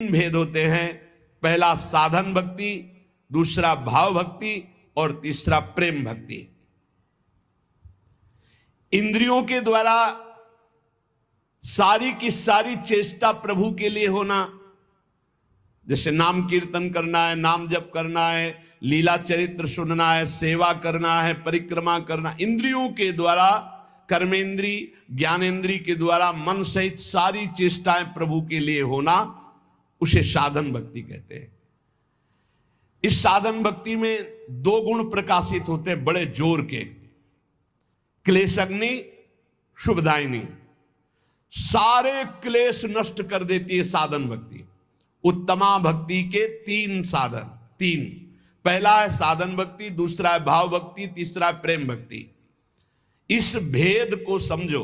तीन भेद होते हैं पहला साधन भक्ति दूसरा भाव भक्ति और तीसरा प्रेम भक्ति इंद्रियों के द्वारा सारी की सारी चेष्टा प्रभु के लिए होना जैसे नाम कीर्तन करना है नाम जप करना है लीला चरित्र सुनना है सेवा करना है परिक्रमा करना इंद्रियों के द्वारा कर्मेंद्री ज्ञानेन्द्री के द्वारा मन सहित सारी चेष्टाएं प्रभु के लिए होना उसे साधन भक्ति कहते हैं इस साधन भक्ति में दो गुण प्रकाशित होते हैं बड़े जोर के अग्नि शुभदायिनी सारे क्लेश नष्ट कर देती है साधन भक्ति उत्तमा भक्ति के तीन साधन तीन पहला है साधन भक्ति दूसरा है भाव भक्ति तीसरा है प्रेम भक्ति इस भेद को समझो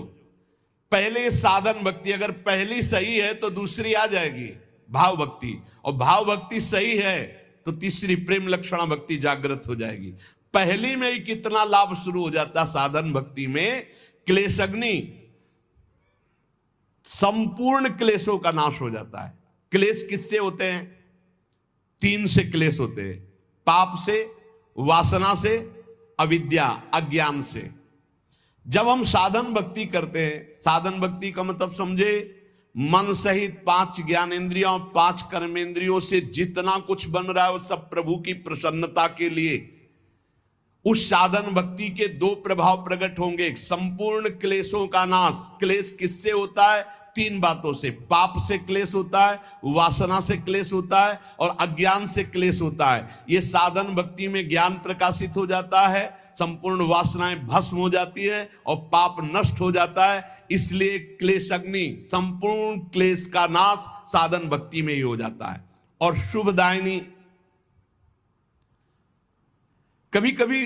पहले साधन भक्ति अगर पहली सही है तो दूसरी आ जाएगी भाव भक्ति और भाव भक्ति सही है तो तीसरी प्रेम लक्षणा भक्ति जागृत हो जाएगी पहली में ही कितना लाभ शुरू हो जाता साधन भक्ति में क्लेश अग्नि संपूर्ण क्लेशों का नाश हो जाता है क्लेश किससे होते हैं तीन से क्लेश होते हैं पाप से वासना से अविद्या अज्ञान से जब हम साधन भक्ति करते हैं साधन भक्ति का मतलब समझे मन सहित पांच ज्ञानेन्द्रियों पांच कर्मेंद्रियों से जितना कुछ बन रहा है वो सब प्रभु की प्रसन्नता के लिए उस साधन भक्ति के दो प्रभाव प्रकट होंगे संपूर्ण क्लेशों का नाश क्लेश किससे होता है तीन बातों से पाप से क्लेश होता है वासना से क्लेश होता है और अज्ञान से क्लेश होता है ये साधन भक्ति में ज्ञान प्रकाशित हो जाता है संपूर्ण वासनाएं भस्म हो जाती है और पाप नष्ट हो जाता है इसलिए क्लेश अग्नि संपूर्ण क्लेश का नाश साधन भक्ति में ही हो जाता है और शुभ दायनी कभी कभी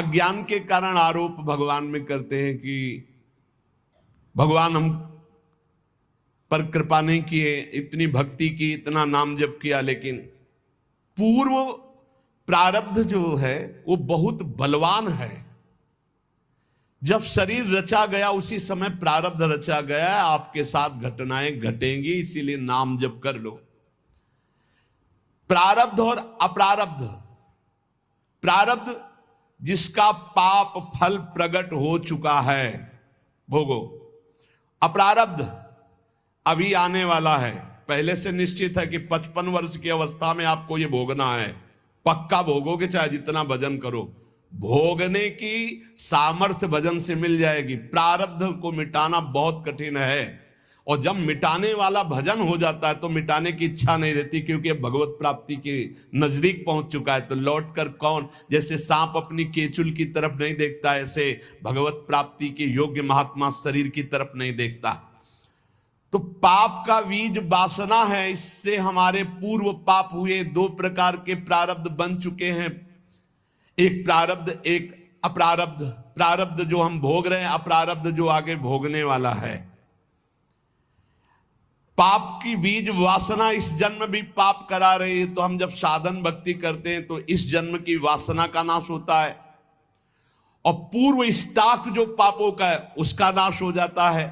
अज्ञान के कारण आरोप भगवान में करते हैं कि भगवान हम पर कृपा नहीं किए इतनी भक्ति की इतना नाम जप किया लेकिन पूर्व प्रारब्ध जो है वो बहुत बलवान है जब शरीर रचा गया उसी समय प्रारब्ध रचा गया आपके साथ घटनाएं घटेंगी इसीलिए नाम जब कर लो प्रारब्ध और अप्रारब्ध प्रारब्ध जिसका पाप फल प्रकट हो चुका है भोगो अप्रारब्ध अभी आने वाला है पहले से निश्चित है कि पचपन वर्ष की अवस्था में आपको यह भोगना है पक्का भोगोगे चाहे जितना भजन करो भोगने की सामर्थ्य भजन से मिल जाएगी प्रारब्ध को मिटाना बहुत कठिन है और जब मिटाने वाला भजन हो जाता है तो मिटाने की इच्छा नहीं रहती क्योंकि भगवत प्राप्ति के नजदीक पहुंच चुका है तो लौट कर कौन जैसे सांप अपनी केचुल की तरफ नहीं देखता ऐसे भगवत प्राप्ति के योग्य महात्मा शरीर की तरफ नहीं देखता तो पाप का बीज वासना है इससे हमारे पूर्व पाप हुए दो प्रकार के प्रारब्ध बन चुके हैं एक प्रारब्ध एक अप्रारब्ध प्रारब्ध जो हम भोग रहे हैं अप्रारब्ध जो आगे भोगने वाला है पाप की बीज वासना इस जन्म भी पाप करा रही है तो हम जब साधन भक्ति करते हैं तो इस जन्म की वासना का नाश होता है और पूर्व स्टाक जो पापों का है उसका नाश हो जाता है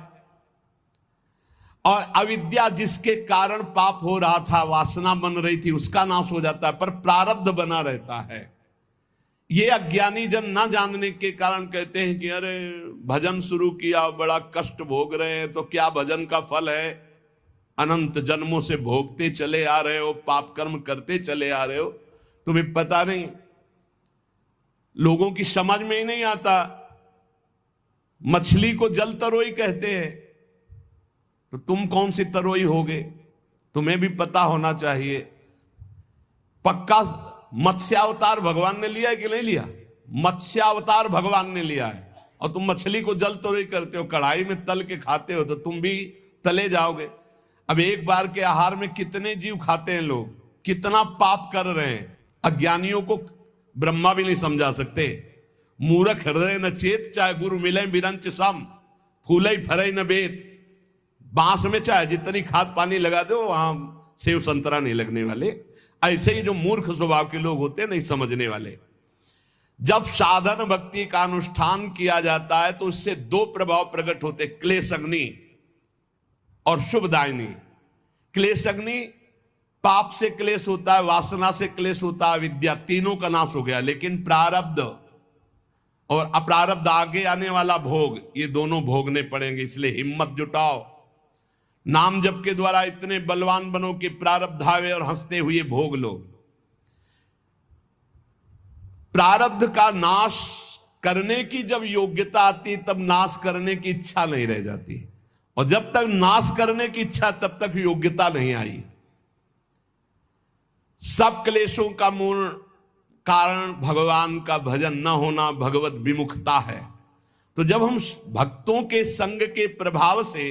और अविद्या जिसके कारण पाप हो रहा था वासना बन रही थी उसका नाश हो जाता है पर प्रारब्ध बना रहता है ये अज्ञानी जन ना जानने के कारण कहते हैं कि अरे भजन शुरू किया बड़ा कष्ट भोग रहे हैं तो क्या भजन का फल है अनंत जन्मों से भोगते चले आ रहे हो पाप कर्म करते चले आ रहे हो तुम्हें पता नहीं लोगों की समझ में ही नहीं आता मछली को जल तरोई कहते हैं तो तुम कौन सी तरोई होगे तुम्हें भी पता होना चाहिए पक्का मत्स्यावतार भगवान ने लिया है कि नहीं लिया मत्स्यावतार भगवान ने लिया है और तुम मछली को जल नहीं करते हो कढ़ाई में तल के खाते हो तो तुम भी तले जाओगे अब एक बार के आहार में कितने जीव खाते हैं लोग कितना पाप कर रहे हैं अज्ञानियों को ब्रह्मा भी नहीं समझा सकते मूरख हृदय न चेत चाहे गुरु मिले बिरंच सम फूल फरे न बेत बांस में चाहे जितनी खाद पानी लगा दो वहां सेव संतरा नहीं लगने वाले ऐसे ही जो मूर्ख स्वभाव के लोग होते नहीं समझने वाले जब साधन भक्ति का अनुष्ठान किया जाता है तो उससे दो प्रभाव प्रकट होते क्लेश अग्नि और शुभदायिनी क्लेश अग्नि पाप से क्लेश होता है वासना से क्लेश होता है विद्या तीनों का नाश हो गया लेकिन प्रारब्ध और अप्रारब्ध आगे आने वाला भोग ये दोनों भोगने पड़ेंगे इसलिए हिम्मत जुटाओ नाम जप के द्वारा इतने बलवान बनो कि प्रारब्धावे और हंसते हुए भोग लो प्रारब्ध का नाश करने की जब योग्यता आती तब नाश करने की इच्छा नहीं रह जाती और जब तक नाश करने की इच्छा तब तक योग्यता नहीं आई सब क्लेशों का मूल कारण भगवान का भजन न होना भगवत विमुखता है तो जब हम भक्तों के संग के प्रभाव से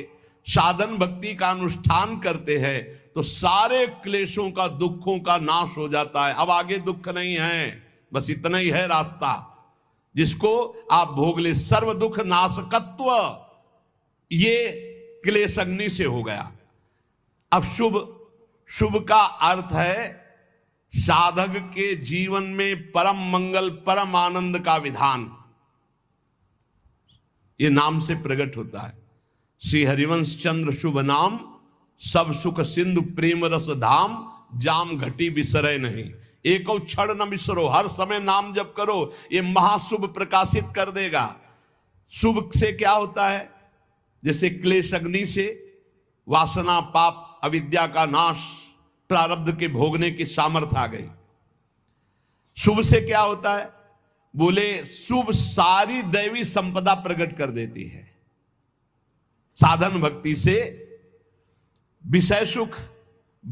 साधन भक्ति का अनुष्ठान करते हैं तो सारे क्लेशों का दुखों का नाश हो जाता है अब आगे दुख नहीं है बस इतना ही है रास्ता जिसको आप भोग ले सर्व दुख नाशकत्व ये क्लेश अग्नि से हो गया अब शुभ शुभ का अर्थ है साधक के जीवन में परम मंगल परम आनंद का विधान ये नाम से प्रकट होता है श्री हरिवंश चंद्र शुभ नाम सब सुख सिंधु प्रेम रस धाम जाम घटी बिसरे नहीं एक क्षण न बिसरो हर समय नाम जप करो ये महाशुभ प्रकाशित कर देगा शुभ से क्या होता है जैसे क्लेश अग्नि से वासना पाप अविद्या का नाश प्रारब्ध के भोगने की सामर्थ आ गई शुभ से क्या होता है बोले शुभ सारी दैवी संपदा प्रकट कर देती है साधन भक्ति से विषय सुख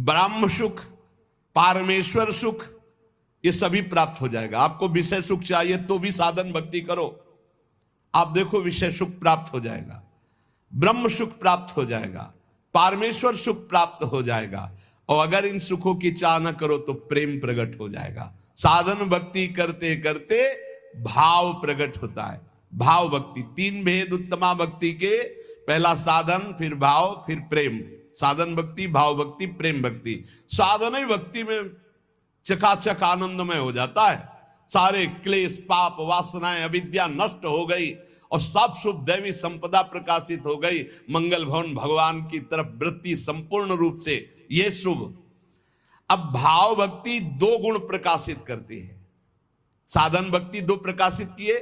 ब्राह्म सुख पारमेश्वर सुख ये सभी प्राप्त हो जाएगा आपको विषय सुख चाहिए तो भी साधन भक्ति करो आप देखो विषय सुख प्राप्त हो जाएगा ब्रह्म सुख प्राप्त हो जाएगा पारमेश्वर सुख प्राप्त हो जाएगा और अगर इन सुखों की चाह न करो तो प्रेम प्रकट हो जाएगा साधन भक्ति करते करते भाव प्रकट होता है भाव भक्ति तीन भेद उत्तमा भक्ति के पहला साधन फिर भाव फिर प्रेम साधन भक्ति भाव भक्ति प्रेम भक्ति साधन ही भक्ति में चकाचक आनंदमय हो जाता है सारे क्लेश पाप वासनाएं अविद्या नष्ट हो गई और सब शुभ दैवी संपदा प्रकाशित हो गई मंगल भवन भगवान की तरफ वृत्ति संपूर्ण रूप से ये शुभ अब भाव भक्ति दो गुण प्रकाशित करती है साधन भक्ति दो प्रकाशित किए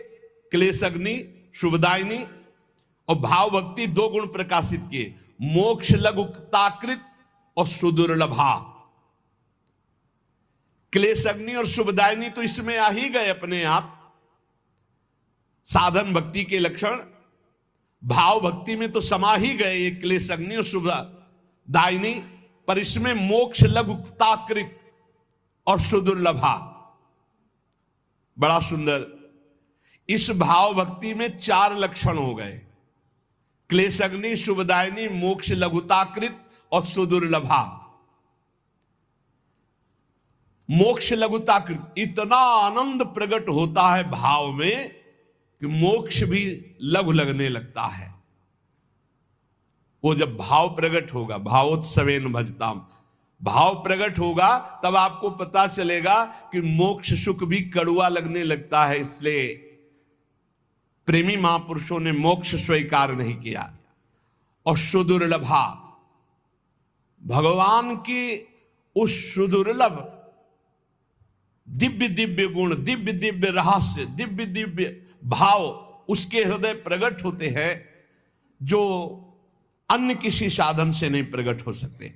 क्लेश अग्नि शुभदायिनी और भाव भक्ति दो गुण प्रकाशित किए मोक्ष लघुताकृत और सुदुर्लभा क्लेश अग्नि और शुभदायनी तो इसमें आ ही गए अपने आप साधन भक्ति के लक्षण भाव भक्ति में तो समा ही गए ये क्लेश अग्नि और शुभ दायनी पर इसमें मोक्ष लघुताकृत और सुदुर्लभा बड़ा सुंदर इस भाव भक्ति में चार लक्षण हो गए क्लेशग्नि शुभदायिनी मोक्ष लघुताकृत और सुदुर्लभा मोक्ष लघुताकृत इतना आनंद प्रकट होता है भाव में कि मोक्ष भी लघु लगने लगता है वो जब भाव प्रकट होगा भावोत्सवेन भजताम भाव प्रकट होगा तब आपको पता चलेगा कि मोक्ष सुख भी कड़ुआ लगने लगता है इसलिए प्रेमी महापुरुषों ने मोक्ष स्वीकार नहीं किया और सुदुर्लभा भगवान की उस सुदुर्लभ दिव्य दिव्य गुण दिव्य दिव्य रहस्य दिव्य दिव्य भाव उसके हृदय प्रकट होते हैं जो अन्य किसी साधन से नहीं प्रकट हो सकते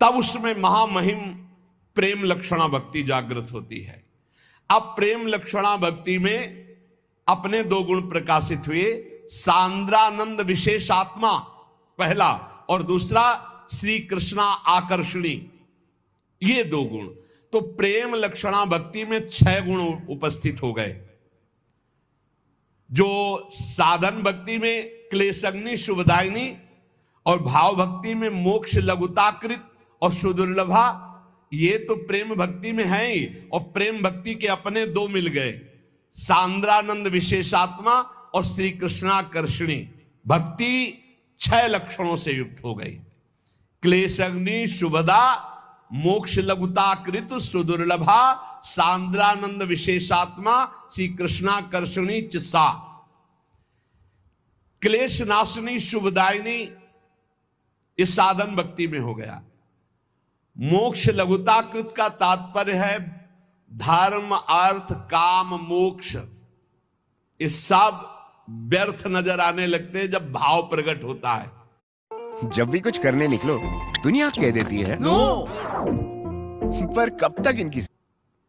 तब उसमें महामहिम प्रेम लक्षणा भक्ति जागृत होती है अब प्रेम लक्षणा भक्ति में अपने दो गुण प्रकाशित हुए सांद्रानंद विशेष आत्मा पहला और दूसरा श्री कृष्णा आकर्षणी ये दो गुण तो प्रेम लक्षणा भक्ति में छह गुण उपस्थित हो गए जो साधन भक्ति में क्लेशग्नि शुभदायिनी और भाव भक्ति में मोक्ष लघुताकृत और सुदुर्लभा ये तो प्रेम भक्ति में है ही और प्रेम भक्ति के अपने दो मिल गए सांद्रानंद विशेषात्मा और श्री कृष्णाकर्षणी भक्ति छह लक्षणों से युक्त हो गई क्लेश अग्नि शुभदा मोक्ष लघुताकृत सुदुर्लभा सांद्रानंद विशेषात्मा श्री कृष्णाकर्षणी चा क्लेश नाशनी शुभदायिनी इस साधन भक्ति में हो गया मोक्ष लघुताकृत का तात्पर्य है धर्म अर्थ काम मोक्ष ये सब व्यर्थ नजर आने लगते हैं जब भाव प्रकट होता है जब भी कुछ करने निकलो दुनिया कह देती है नो पर कब तक इनकी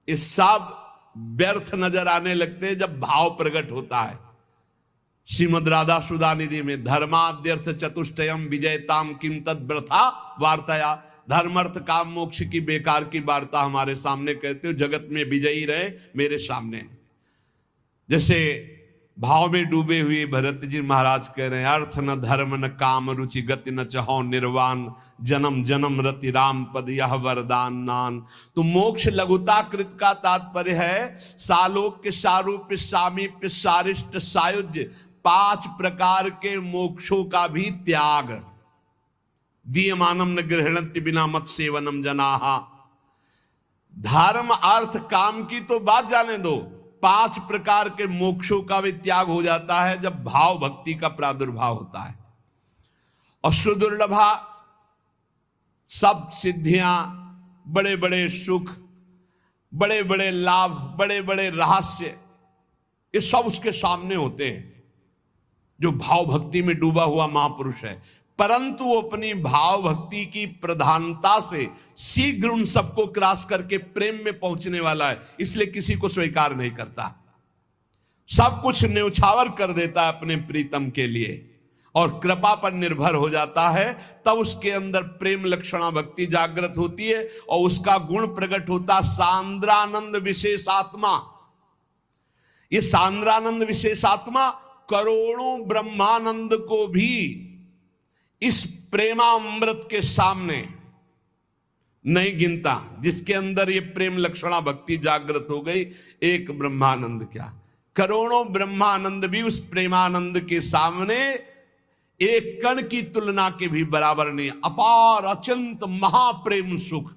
ये सब व्यर्थ नजर आने लगते हैं जब भाव प्रकट होता है श्रीमद राधा सुधा निधि में धर्माद्यर्थ चतुष्टयम विजयताम किम तद वार्ताया धर्म अर्थ काम मोक्ष की बेकार की वार्ता हमारे सामने कहते हो जगत में विजयी रहे मेरे सामने जैसे भाव में डूबे हुए भरत जी महाराज कह रहे हैं अर्थ न धर्म न काम रुचि गति न चहो निर्वाण जन्म जन्म रति राम पद यह वरदान नान तो मोक्ष लघुता कृत का तात्पर्य है सालोक के सारूप सामीप सारिष्ट सायुज पांच प्रकार के मोक्षों का भी त्याग दीयमानम न गृहणत्य बिना मत सेवनम जनाहा धर्म अर्थ काम की तो बात जाने दो पांच प्रकार के मोक्षों का भी त्याग हो जाता है जब भाव भक्ति का प्रादुर्भाव होता है और सुदुर्लभा सब सिद्धियां बड़े बड़े सुख बड़े बड़े लाभ बड़े बड़े रहस्य ये सब उसके सामने होते हैं जो भाव भक्ति में डूबा हुआ महापुरुष है परंतु अपनी भाव भक्ति की प्रधानता से शीघ्र उन सबको क्रॉस करके प्रेम में पहुंचने वाला है इसलिए किसी को स्वीकार नहीं करता सब कुछ न्यौछावर कर देता है अपने प्रीतम के लिए और कृपा पर निर्भर हो जाता है तब उसके अंदर प्रेम लक्षणा भक्ति जागृत होती है और उसका गुण प्रकट होता सांद्रानंद विशेष आत्मा ये सांद्रानंद विशेष आत्मा करोड़ों ब्रह्मानंद को भी इस प्रेमामृत के सामने नहीं गिनता जिसके अंदर ये प्रेम लक्षणा भक्ति जागृत हो गई एक ब्रह्मानंद क्या करोड़ों ब्रह्मानंद भी उस प्रेमानंद के सामने एक कण की तुलना के भी बराबर नहीं अपार अचंत महाप्रेम सुख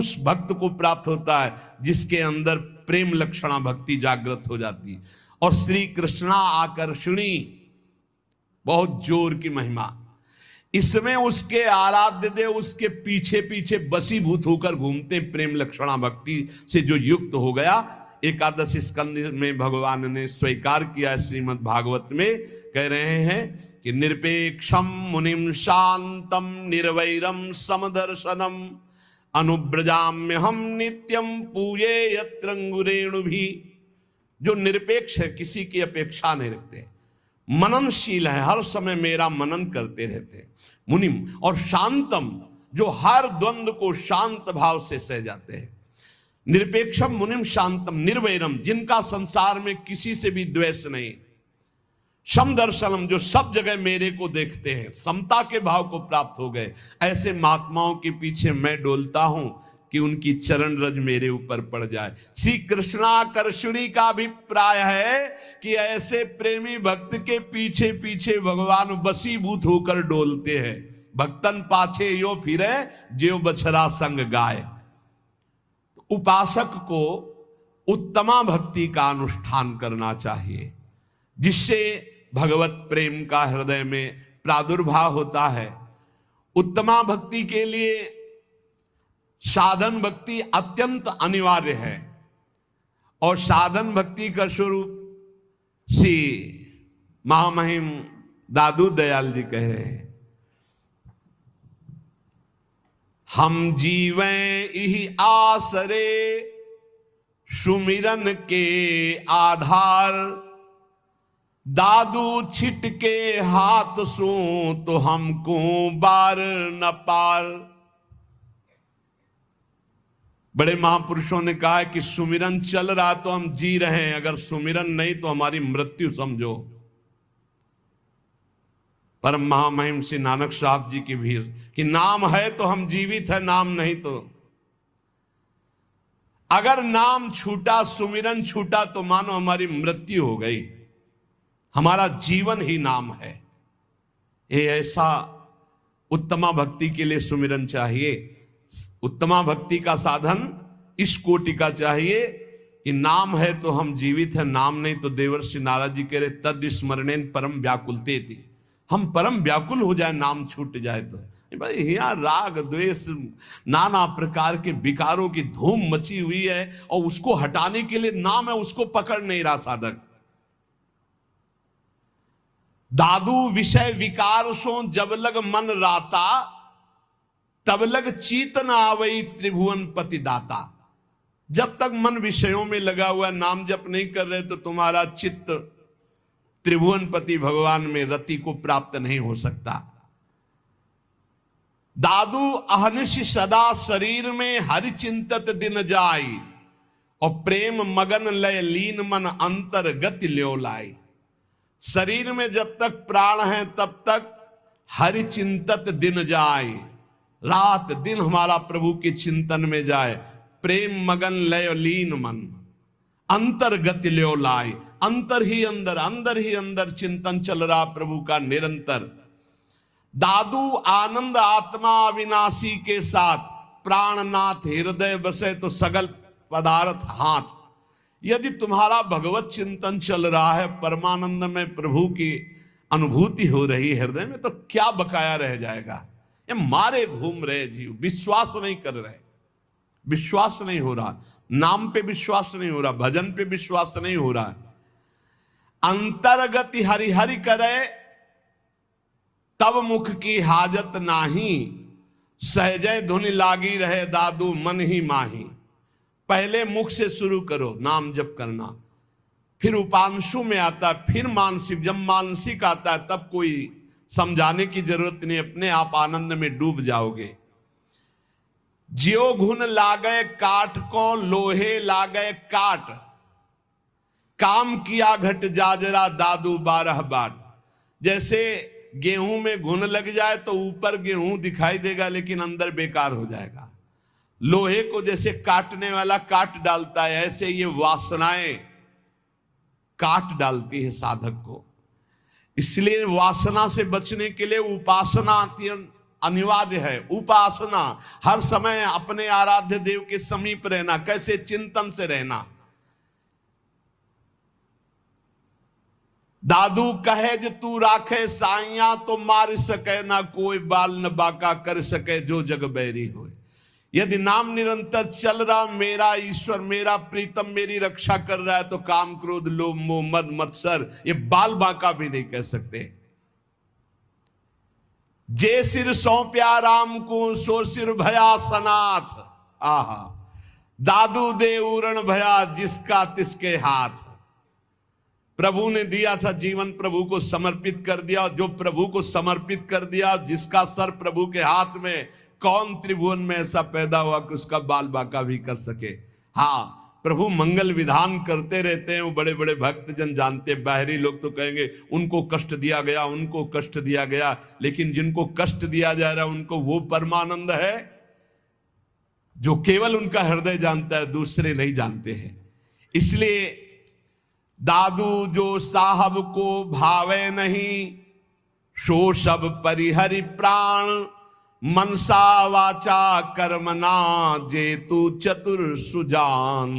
उस भक्त को प्राप्त होता है जिसके अंदर प्रेम लक्षणा भक्ति जागृत हो जाती है और श्री कृष्णा आकर्षणी बहुत जोर की महिमा इसमें उसके आराध्य दे उसके पीछे पीछे बसीभूत होकर घूमते प्रेम लक्षणा भक्ति से जो युक्त हो गया एकादश स्कंद में भगवान ने स्वीकार किया श्रीमद भागवत में कह रहे हैं कि निरपेक्षम मुनिम शांतम निर्वैरम समदर्शनम अनुब्रजाम्य हम नित्यम पूजे यत्रंगुरेणु भी जो निरपेक्ष है किसी की अपेक्षा नहीं रखते मननशील है हर समय मेरा मनन करते रहते हैं मुनिम और शांतम जो हर द्वंद को शांत भाव से सह जाते हैं निरपेक्षम मुनिम शांतम निर्वैरम जिनका संसार में किसी से भी द्वेष नहीं सम दर्शनम जो सब जगह मेरे को देखते हैं समता के भाव को प्राप्त हो गए ऐसे महात्माओं के पीछे मैं डोलता हूं कि उनकी चरण रज मेरे ऊपर पड़ जाए श्री कृष्णाकर्षणी का अभिप्राय है कि ऐसे प्रेमी भक्त के पीछे पीछे भगवान बसीभूत होकर डोलते हैं भक्तन पाछे यो फिरे ज्यो बछरा संग गाय उपासक को उत्तमा भक्ति का अनुष्ठान करना चाहिए जिससे भगवत प्रेम का हृदय में प्रादुर्भाव होता है उत्तमा भक्ति के लिए साधन भक्ति अत्यंत अनिवार्य है और साधन भक्ति का स्वरूप श्री महामहिम दादू दयाल जी कह रहे हैं हम जीवे इही आसरे सुमिरन के आधार दादू छिटके हाथ सो तो हमको बार न पार बड़े महापुरुषों ने कहा है कि सुमिरन चल रहा तो हम जी रहे हैं अगर सुमिरन नहीं तो हमारी मृत्यु समझो पर महामहिम श्री नानक साहब जी की भीड़ कि नाम है तो हम जीवित है नाम नहीं तो अगर नाम छूटा सुमिरन छूटा तो मानो हमारी मृत्यु हो गई हमारा जीवन ही नाम है ये ऐसा उत्तमा भक्ति के लिए सुमिरन चाहिए उत्तमा भक्ति का साधन इस कोटि का चाहिए कि नाम है तो हम जीवित हैं नाम नहीं तो देवर्षि नाराज जी कह रहे तद स्मरणेन परम व्याकुलते थी हम परम व्याकुल हो जाए नाम छूट जाए तो भाई यहाँ राग द्वेष नाना प्रकार के विकारों की धूम मची हुई है और उसको हटाने के लिए नाम है उसको पकड़ नहीं रहा साधक दादू विषय विकार सो जब लग मन राता तब लग चीत न आवई त्रिभुवन पति दाता जब तक मन विषयों में लगा हुआ नाम जप नहीं कर रहे तो तुम्हारा चित्त त्रिभुवन पति भगवान में रति को प्राप्त नहीं हो सकता दादू अहनिश सदा शरीर में हरि चिंतत दिन जाय और प्रेम मगन लय लीन मन अंतर गति ल्यो लाई शरीर में जब तक प्राण है तब तक हरि चिंतत दिन जाए रात दिन हमारा प्रभु के चिंतन में जाए प्रेम मगन लय लीन मन अंतर गति लो लाए अंतर ही अंदर अंदर ही अंदर चिंतन चल रहा प्रभु का निरंतर दादू आनंद आत्मा अविनाशी के साथ प्राणनाथ हृदय बसे तो सगल पदार्थ हाथ यदि तुम्हारा भगवत चिंतन चल रहा है परमानंद में प्रभु की अनुभूति हो रही हृदय में तो क्या बकाया रह जाएगा ये मारे घूम रहे जीव विश्वास नहीं कर रहे विश्वास नहीं हो रहा नाम पे विश्वास नहीं हो रहा भजन पे विश्वास नहीं हो रहा अंतर्गति हरिहरि करे तब मुख की हाजत नाही सहजय धुनि लागी रहे दादू मन ही माही पहले मुख से शुरू करो नाम जप करना फिर उपांशु में आता फिर मानसिक जब मानसिक आता है तब कोई समझाने की जरूरत नहीं अपने आप आनंद में डूब जाओगे जियो घुन गए काट को लोहे गए काट काम किया घट जाजरा दादू बारह बाट जैसे गेहूं में घुन लग जाए तो ऊपर गेहूं दिखाई देगा लेकिन अंदर बेकार हो जाएगा लोहे को जैसे काटने वाला काट डालता है ऐसे ये वासनाएं काट डालती है साधक को इसलिए वासना से बचने के लिए उपासना अत्यंत अनिवार्य है उपासना हर समय अपने आराध्य देव के समीप रहना कैसे चिंतन से रहना दादू कहे जो तू राखे साइया तो मार सके ना कोई बाल न बाका कर सके जो जग बैरी हो यदि नाम निरंतर चल रहा मेरा ईश्वर मेरा प्रीतम मेरी रक्षा कर रहा है तो काम क्रोध लोभ मोह मद मत्सर ये बाल बाका भी नहीं कह सकते जे सिर सौंप्या राम को सो सिर भया सनाथ आहा दादू दे उरण भया जिसका तिसके हाथ प्रभु ने दिया था जीवन प्रभु को समर्पित कर दिया और जो प्रभु को समर्पित कर दिया जिसका सर प्रभु के हाथ में कौन त्रिभुवन में ऐसा पैदा हुआ कि उसका बाल बाका भी कर सके हाँ प्रभु मंगल विधान करते रहते हैं वो बड़े बड़े भक्त जन जानते बाहरी लोग तो कहेंगे उनको कष्ट दिया गया उनको कष्ट दिया गया लेकिन जिनको कष्ट दिया जा रहा है उनको वो परमानंद है जो केवल उनका हृदय जानता है दूसरे नहीं जानते हैं इसलिए दादू जो साहब को भावे नहीं सो सब परिहरि प्राण मनसा वाचा कर्मना जेतु चतुर सुजान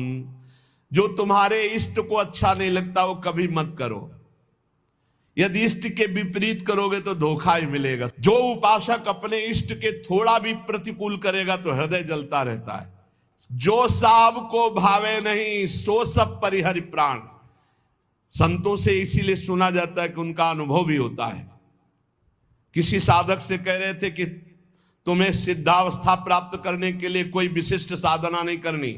जो तुम्हारे इष्ट को अच्छा नहीं लगता वो कभी मत करो यदि इष्ट के विपरीत करोगे तो धोखा ही मिलेगा जो उपासक अपने इष्ट के थोड़ा भी प्रतिकूल करेगा तो हृदय जलता रहता है जो साब को भावे नहीं सो सब परिहर प्राण संतों से इसीलिए सुना जाता है कि उनका अनुभव भी होता है किसी साधक से कह रहे थे कि तुम्हें सिद्धावस्था प्राप्त करने के लिए कोई विशिष्ट साधना नहीं करनी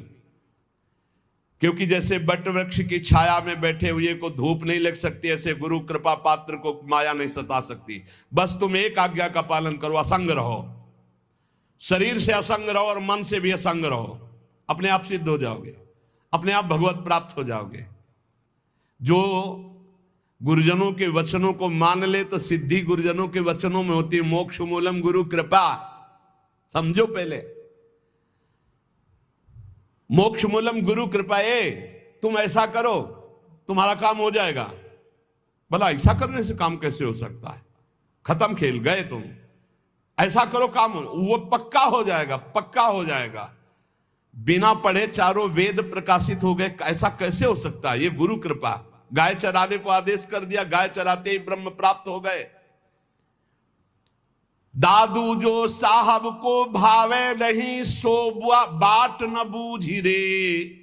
क्योंकि जैसे बट वृक्ष की छाया में बैठे हुए को धूप नहीं लग सकती ऐसे गुरु कृपा पात्र को माया नहीं सता सकती बस तुम एक आज्ञा का पालन करो असंग रहो शरीर से असंग रहो और मन से भी असंग रहो अपने आप सिद्ध हो जाओगे अपने आप भगवत प्राप्त हो जाओगे जो गुरुजनों के वचनों को मान ले तो सिद्धि गुरुजनों के वचनों में होती है मोक्ष मूलम गुरु कृपा समझो पहले मोक्ष मूलम गुरु कृपाए तुम ऐसा करो तुम्हारा काम हो जाएगा भला ऐसा करने से काम कैसे हो सकता है खत्म खेल गए तुम ऐसा करो काम वो पक्का हो जाएगा पक्का हो जाएगा बिना पढ़े चारों वेद प्रकाशित हो गए ऐसा कैसे हो सकता है ये गुरु कृपा गाय चराने को आदेश कर दिया गाय चराते ही ब्रह्म प्राप्त हो गए दादू जो साहब को भावे नहीं सो बाट न बूझी रे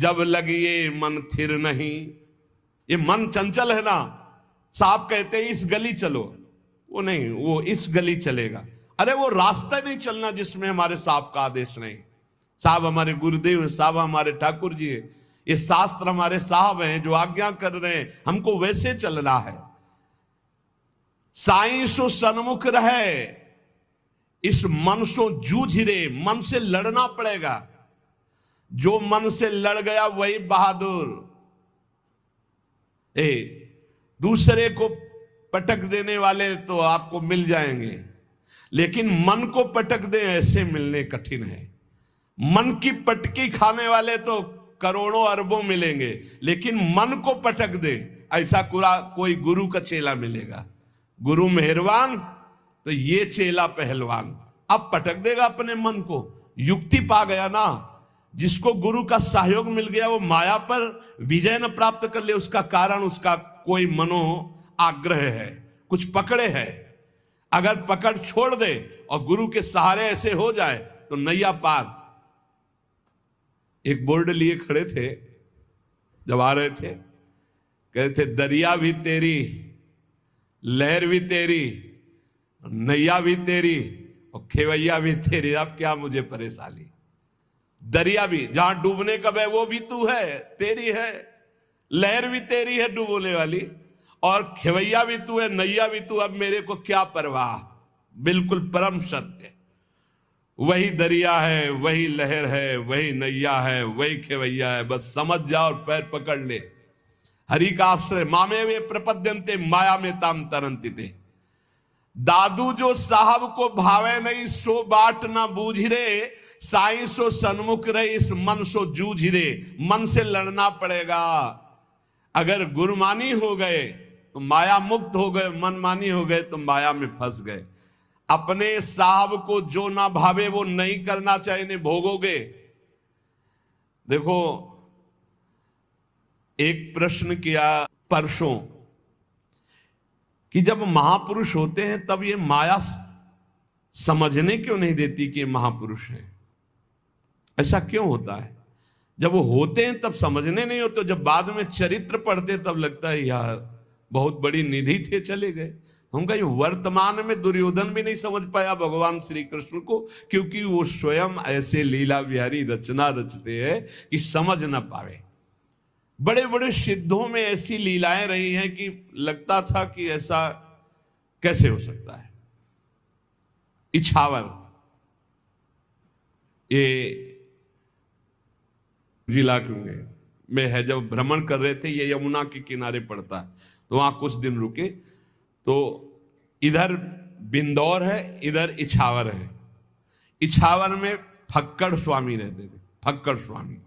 जब लगिए मन थिर नहीं ये मन चंचल है ना साहब कहते हैं इस गली चलो वो नहीं वो इस गली चलेगा अरे वो रास्ता नहीं चलना जिसमें हमारे साहब का आदेश नहीं साहब हमारे गुरुदेव हैं साहब हमारे ठाकुर जी हैं ये शास्त्र हमारे साहब हैं जो आज्ञा कर रहे हैं हमको वैसे चलना है साई सन्मुख रहे इस मन सो रे मन से लड़ना पड़ेगा जो मन से लड़ गया वही बहादुर ए दूसरे को पटक देने वाले तो आपको मिल जाएंगे लेकिन मन को पटक दे ऐसे मिलने कठिन है मन की पटकी खाने वाले तो करोड़ों अरबों मिलेंगे लेकिन मन को पटक दे ऐसा कुरा कोई गुरु का चेला मिलेगा गुरु मेहरवान तो ये चेला पहलवान अब पटक देगा अपने मन को युक्ति पा गया ना जिसको गुरु का सहयोग मिल गया वो माया पर विजय न प्राप्त कर ले उसका कारण उसका कोई मनो आग्रह है कुछ पकड़े है अगर पकड़ छोड़ दे और गुरु के सहारे ऐसे हो जाए तो नैया पार एक बोर्ड लिए खड़े थे जब आ रहे थे कहते थे दरिया भी तेरी लहर भी तेरी नैया भी तेरी और खेवैया भी तेरी अब क्या मुझे परेशानी दरिया भी जहां डूबने का है वो भी तू है तेरी है लहर भी तेरी है डूबोने वाली और खेवैया भी तू है नैया भी तू अब मेरे को क्या परवाह बिल्कुल परम सत्य वही दरिया है वही लहर है वही नैया है वही खेवैया है बस समझ जा और पैर पकड़ ले हरि का आश्रय मामे में प्रपद्यंते माया में ताम तरंती थे दादू जो साहब को भावे नहीं सो बाट ना बूझ रे साई सो सन्मुख रहे इस मन सो जूझ रे मन से लड़ना पड़ेगा अगर गुरुमानी हो गए तो माया मुक्त हो गए मनमानी हो गए तो माया में फंस गए अपने साहब को जो ना भावे वो नहीं करना चाहिए नहीं भोगोगे देखो एक प्रश्न किया परसों कि जब महापुरुष होते हैं तब ये माया समझने क्यों नहीं देती कि महापुरुष है ऐसा क्यों होता है जब वो होते हैं तब समझने नहीं होते जब बाद में चरित्र पढ़ते तब लगता है यार बहुत बड़ी निधि थे चले गए तो हम कहीं वर्तमान में दुर्योधन भी नहीं समझ पाया भगवान श्री कृष्ण को क्योंकि वो स्वयं ऐसे लीला विहारी रचना रचते हैं कि समझ ना पावे बड़े बड़े सिद्धों में ऐसी लीलाएं रही हैं कि लगता था कि ऐसा कैसे हो सकता है इछावर ये जिला क्यों में है जब भ्रमण कर रहे थे ये यमुना के किनारे पड़ता है तो वहां कुछ दिन रुके तो इधर बिंदौर है इधर इछावर है इछावर में फक्कड़ स्वामी रहते थे फक्कड़ स्वामी